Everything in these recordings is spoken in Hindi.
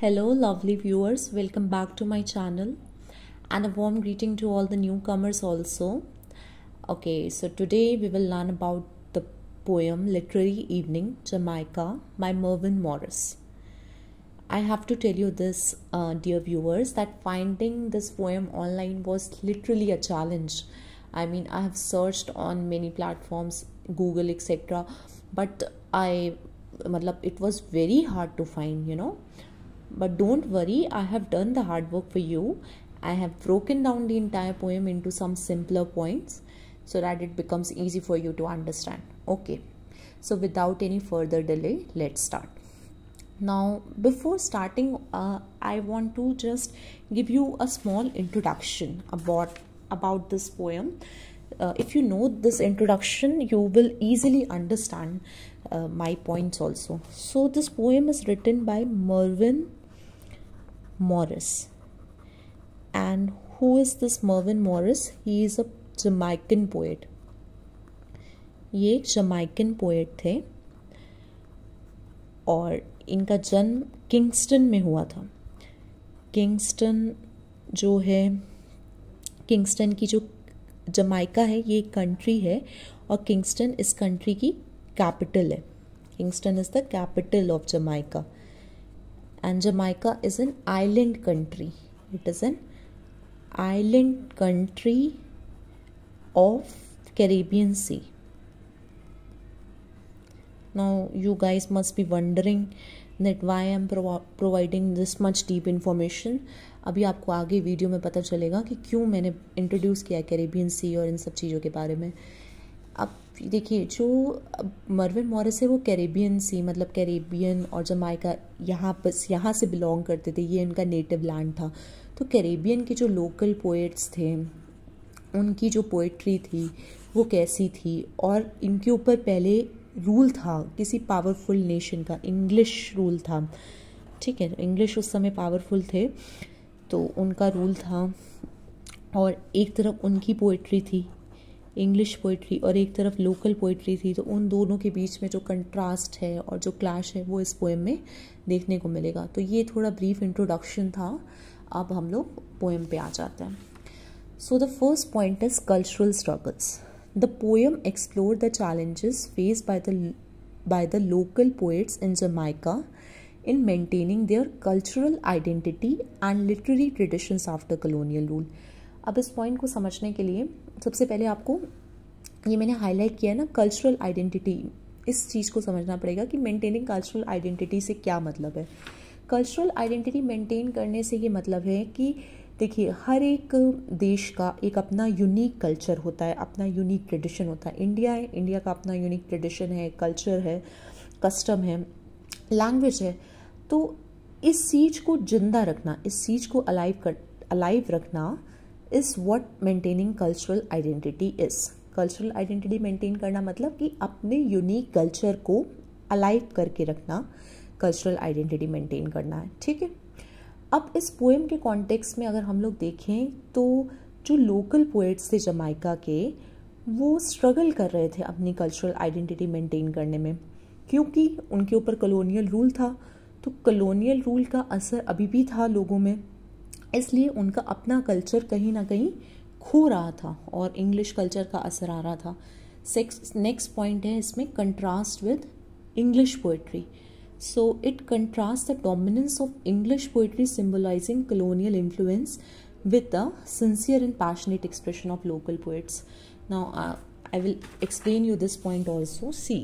Hello lovely viewers, welcome back to my channel and a warm greeting to all the newcomers also. Okay, so today we will learn about the poem Literary Evening, Jamaica by Mervyn Morris. I have to tell you this, uh, dear viewers, that finding this poem online was literally a challenge. I mean, I have searched on many platforms, Google, etc. But I, it was very hard to find, you know. But don't worry, I have done the hard work for you. I have broken down the entire poem into some simpler points so that it becomes easy for you to understand. Okay, so without any further delay, let's start. Now, before starting, uh, I want to just give you a small introduction about about this poem. Uh, if you know this introduction, you will easily understand uh, my points also. So, this poem is written by Mervyn Morris. And who is this Mervyn Morris? He is a Jamaican poet. ये जमाइकन पोएट थे और इनका जन्म किंगस्टन में हुआ था किंगस्टन जो है किंगस्टन की जो जमाइका है ये कंट्री है और किंगस्टन इस कंट्री की कैपिटल है Kingston is the capital of Jamaica and Jamaica is an island country. It is an island country of Caribbean Sea. Now you guys must be wondering that why I am pro providing this much deep information. अभी आपको आगे वीडियो में पता चलेगा कि क्यों मैंने इंट्रोड्यूस किया कैरेबियन सी और इन सब चीज़ों के बारे में अब देखिए जो मरविन मॉरिस है वो कैरेबियन सी मतलब कैरेबियन और जमाइका यहाँ बस यहाँ से बिलोंग करते थे ये उनका नेटिव लैंड था तो कैरेबियन के जो लोकल पोइट्स थे उनकी जो पोइट्री थी वो कैसी थी और इनके ऊपर पहले रूल था किसी पावरफुल नेशन का इंग्लिश रूल था ठीक है इंग्लिश उस समय पावरफुल थे तो उनका रूल था और एक तरफ उनकी पोइट्री थी इंग्लिश पोइट्री और एक तरफ लोकल पोइट्री थी तो उन दोनों के बीच में जो कंट्रास्ट है और जो क्लैश है वो इस पोएम में देखने को मिलेगा तो ये थोड़ा ब्रीफ इंट्रोडक्शन था अब हम लोग पोएम पे आ जाते हैं so the first point is cultural struggles the poem explore the challenges face by the by the local poets in Jamaica in maintaining their cultural identity and literary traditions after colonial rule अब इस पॉइंट को समझने के लिए सबसे पहले आपको ये मैंने हाईलाइट किया है ना कल्चरल आइडेंटिटी इस चीज़ को समझना पड़ेगा कि मेंटेनिंग कल्चरल आइडेंटिटी से क्या मतलब है कल्चरल आइडेंटिटी मेंटेन करने से ये मतलब है कि देखिए हर एक देश का एक अपना यूनिक कल्चर होता है अपना यूनिक ट्रेडिशन होता है इंडिया है इंडिया का अपना यूनिक ट्रेडिशन है कल्चर है कस्टम है लैंग्वेज है तो इस चीज़ को जिंदा रखना इस चीज़ को अलाइव कर अलाइव रखना is what maintaining cultural identity is cultural identity maintain करना मतलब कि अपने यूनिक कल्चर को अलाइव करके रखना कल्चरल आइडेंटिटी मेंटेन करना है ठीक है अब इस पोएम के कॉन्टेक्स में अगर हम लोग देखें तो जो लोकल पोएट्स थे जमाइका के वो स्ट्रगल कर रहे थे अपनी कल्चरल आइडेंटिटी मेंटेन करने में क्योंकि उनके ऊपर कलोनियल रूल था तो कलोनियल रूल का असर अभी भी था लोगों में इसलिए उनका अपना कल्चर कहीं ना कहीं खो रहा था और इंग्लिश कल्चर का असर आ रहा था नेक्स्ट पॉइंट है इसमें contrast with English poetry so it contrast the dominance of English poetry symbolizing colonial influence with the sincere and passionate expression of local poets ना I will explain you this point also see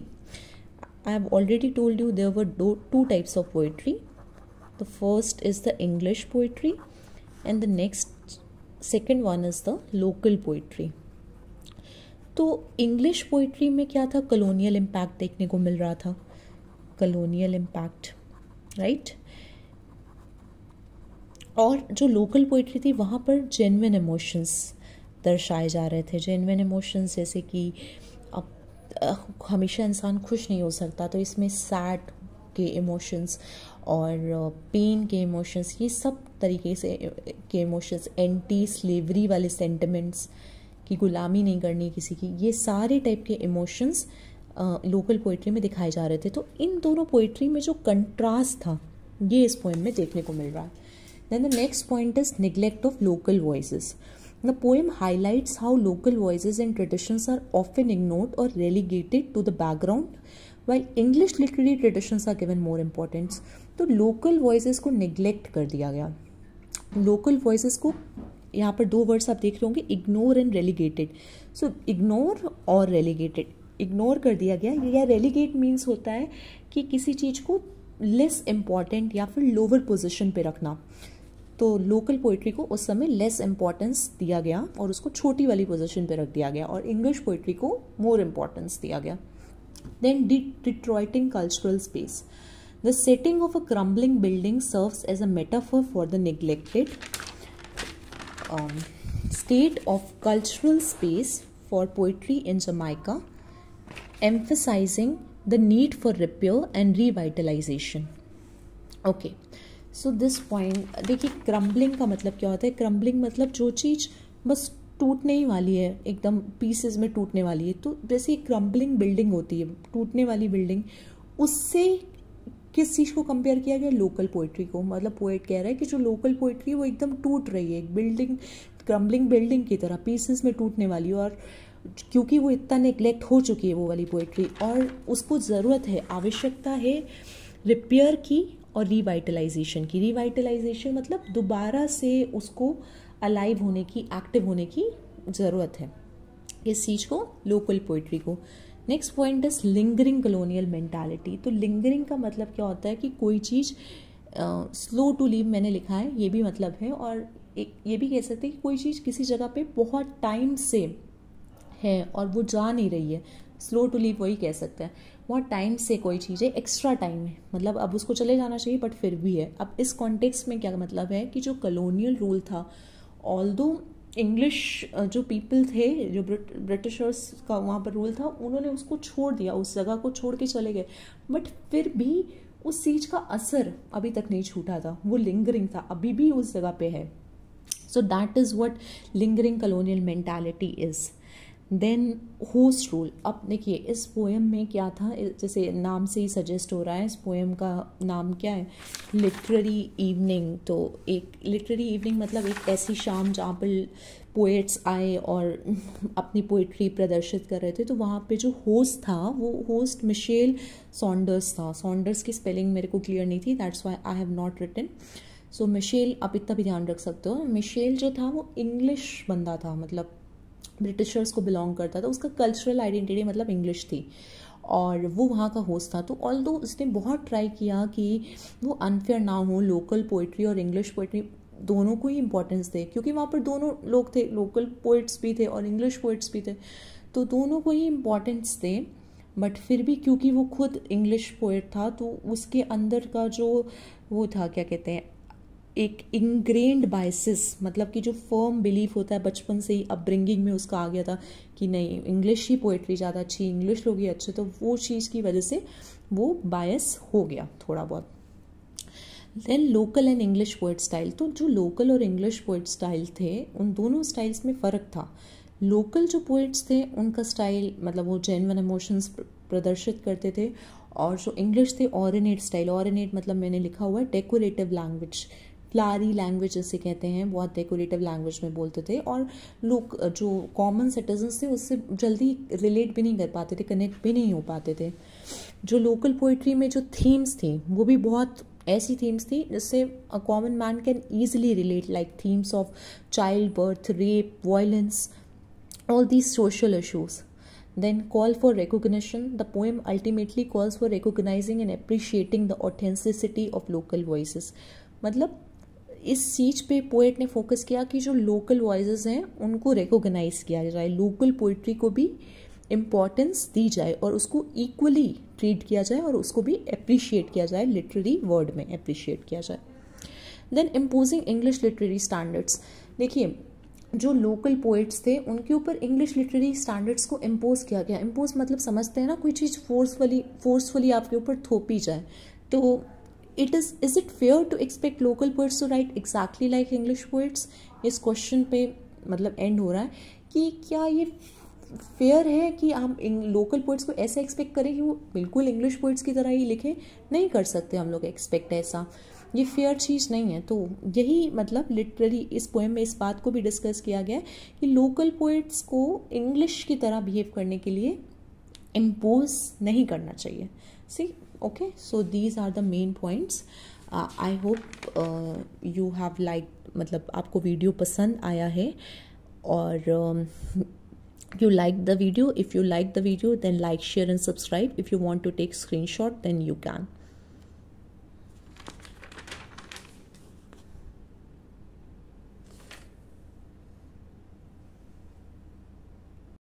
I have already told you there were two types of poetry the first is the English poetry and the next second one is the local poetry तो इंग्लिश पोइट्री में क्या था कलोनियल इम्पैक्ट देखने को मिल रहा था कलोनियल इम्पैक्ट राइट और जो लोकल पोइट्री थी वहाँ पर जेनविन इमोशंस दर्शाए जा रहे थे जेनविन इमोशंस जैसे कि अब हमेशा इंसान खुश नहीं हो सकता तो इसमें सैड के इमोशंस और पेन uh, के इमोशंस ये सब तरीके से के इमोशंस एंटी स्लेवरी वाले सेंटिमेंट्स की गुलामी नहीं करनी किसी की ये सारे टाइप के इमोशंस लोकल पोइट्री में दिखाए जा रहे थे तो इन दोनों पोइट्री में जो कंट्रास्ट था ये इस पोएम में देखने को मिल रहा है then the next point is neglect of local voice the poem highlights how local voice and traditions are often ignored और relegated to the background while English literary traditions are given more importance तो लोकल वॉइस को निग्लेक्ट कर दिया गया लोकल वॉइस को यहाँ पर दो वर्ड्स आप देख रहे होंगे ignore and relegated so ignore और रेलीगेटेड इग्नोर कर दिया गया या रेलीगेट मीन्स होता है कि किसी चीज़ को लेस इम्पॉर्टेंट या फिर लोअर पोजिशन पर रखना तो लोकल पोइट्री को उस समय लेस इम्पॉर्टेंस दिया गया और उसको छोटी वाली पोजिशन पर रख दिया गया और इंग्लिश पोइट्री को मोर इम्पॉर्टेंस दिया गया then Detroiting cultural space. The setting of a crumbling building serves as a metaphor for the neglected um, state of cultural space for poetry in Jamaica, emphasizing the need for repair and revitalization. Okay, so this point देखिए crumbling का मतलब क्या होता है crumbling मतलब जो चीज़ बस टूटने ही वाली है एकदम पीसेस में टूटने वाली है तो जैसे एक क्रम्बलिंग बिल्डिंग होती है टूटने वाली बिल्डिंग उससे किस चीज़ को कंपेयर किया गया लोकल पोइट्री को मतलब पोइट कह रहा है कि जो लोकल पोइट्री है वो एकदम टूट रही है एक बिल्डिंग क्रम्बलिंग बिल्डिंग की तरह पीसेस में टूटने वाली है और क्योंकि वो इतना नेग्लेक्ट हो चुकी है वो वाली पोइट्री और उसको ज़रूरत है आवश्यकता है रिपेयर की और रिवाइटलाइजेशन की रिवाइटलाइजेशन मतलब दोबारा से उसको अलाइव होने की एक्टिव होने की ज़रूरत है इस चीज़ को लोकल पोइट्री को next point is lingering colonial mentality तो लिंगरिंग का मतलब क्या होता है कि कोई चीज़ स्लो टू लीव मैंने लिखा है ये भी मतलब है और एक ये भी कह सकते हैं कि कोई चीज़ किसी जगह पे बहुत टाइम से है और वो जा नहीं रही है स्लो टू लीव वही कह सकते हैं बहुत टाइम से कोई चीज़ है एक्स्ट्रा टाइम है मतलब अब उसको चले जाना चाहिए बट फिर भी है अब इस कॉन्टेक्स्ट में क्या मतलब है कि जो कलोनियल रूल था ऑल दो इंग्लिश जो पीपल थे जो ब्रिटिशर्स का वहाँ पर रूल था उन्होंने उसको छोड़ दिया उस जगह को छोड़ के चले गए बट फिर भी उस चीज का असर अभी तक नहीं छूटा था वो लिंगरिंग था अभी भी उस जगह पे है so that is what lingering colonial mentality is then host rule अब देखिए इस पोएम में क्या था जैसे नाम से ही सजेस्ट हो रहा है इस पोएम का नाम क्या है लिटरेरी इवनिंग तो एक लिटरेरी इवनिंग मतलब एक ऐसी शाम जहाँ पर पोएट्स आए और अपनी पोइट्री प्रदर्शित कर रहे थे तो वहाँ पे जो होस्ट था वो होस्ट मिशेल सॉन्डर्स था सॉन्डर्स की स्पेलिंग मेरे को क्लियर नहीं थी that's why I have not written so Michelle आप इतना भी ध्यान रख सकते हो मिशेल जो था वो इंग्लिश बंदा था मतलब ब्रिटिशर्स को बिलोंग करता था तो उसका कल्चरल आइडेंटिटी मतलब इंग्लिश थी और वो वहाँ का होस्ट था तो ऑल दो उसने बहुत ट्राई किया कि वो अनफेयर ना हो लोकल पोइट्री और इंग्लिश पोइट्री दोनों को ही इम्पोर्टेंस दे क्योंकि वहाँ पर दोनों लोग थे लोकल पोइट्स भी थे और इंग्लिश पोइट्स भी थे तो दोनों को ही इम्पोर्टेंस दे बट फिर भी क्योंकि वो खुद इंग्लिश पोइट था तो उसके अंदर का जो वो था क्या कहते हैं एक इंग्रेंड बाइसिस मतलब कि जो फर्म बिलीफ होता है बचपन से ही अपब्रिंगिंग में उसका आ गया था कि नहीं इंग्लिश ही पोइट्री ज़्यादा अच्छी इंग्लिश लोग ही अच्छे तो वो चीज़ की वजह से वो बायस हो गया थोड़ा बहुत then local and English poet style तो जो लोकल और इंग्लिश पोइट स्टाइल थे उन दोनों स्टाइल्स में फ़र्क था लोकल जो पोइट्स थे उनका स्टाइल मतलब वो जेनवन इमोशंस प्रदर्शित करते थे और जो इंग्लिश थे ऑरिनेट स्टाइल ऑरिनेट मतलब मैंने लिखा हुआ है डेकोरेटिव लैंग्वेज लारी लैंग्वेज जैसे कहते हैं बहुत डेकोरेटिव लैंग्वेज में बोलते थे और लोग जो कॉमन सिटीजन्स थे उससे जल्दी रिलेट भी नहीं कर पाते थे कनेक्ट भी नहीं हो पाते थे जो लोकल पोइट्री में जो थीम्स थी वो भी बहुत ऐसी थीम्स थी जिससे a common man can easily relate like themes of child birth rape violence all these social issues then call for recognition the poem ultimately calls for recognizing and appreciating the authenticity of local voices मतलब इस चीज पे पोएट ने फोकस किया कि जो लोकल वॉइस हैं उनको रिकोगनाइज किया जाए लोकल पोइट्री को भी इम्पॉर्टेंस दी जाए और उसको इक्वली ट्रीट किया जाए और उसको भी अप्रिशिएट किया जाए लिटरेरी वर्ड में अप्रिशिएट किया जाए then imposing English literary standards देखिए जो लोकल पोइट्स थे उनके ऊपर इंग्लिश लिटरेरी स्टैंडर्ड्स को इम्पोज किया गया इम्पोज मतलब समझते हैं ना कोई चीज़ फोर्सफुली फोर्सफुली आपके ऊपर थोपी जाए तो it is is it fair to expect local words to write exactly like English poets इस क्वेश्चन पे मतलब एंड हो रहा है कि क्या ये फेयर है कि हम लोकल पोइट्स को ऐसे एक्सपेक्ट करें कि वो बिल्कुल इंग्लिश पोइट्स की तरह ही लिखें नहीं कर सकते हम लोग एक्सपेक्ट ऐसा ये फेयर चीज़ नहीं है तो यही मतलब लिटरेरी इस पोएम में इस बात को भी डिस्कस किया गया है कि लोकल पोइट्स को इंग्लिश की तरह बिहेव करने के लिए इम्पोज नहीं करना चाहिए see okay so these are the main points I hope you have like मतलब आपको वीडियो पसंद आया है और you like the video if you like the video then like share and subscribe if you want to take screen shot then you can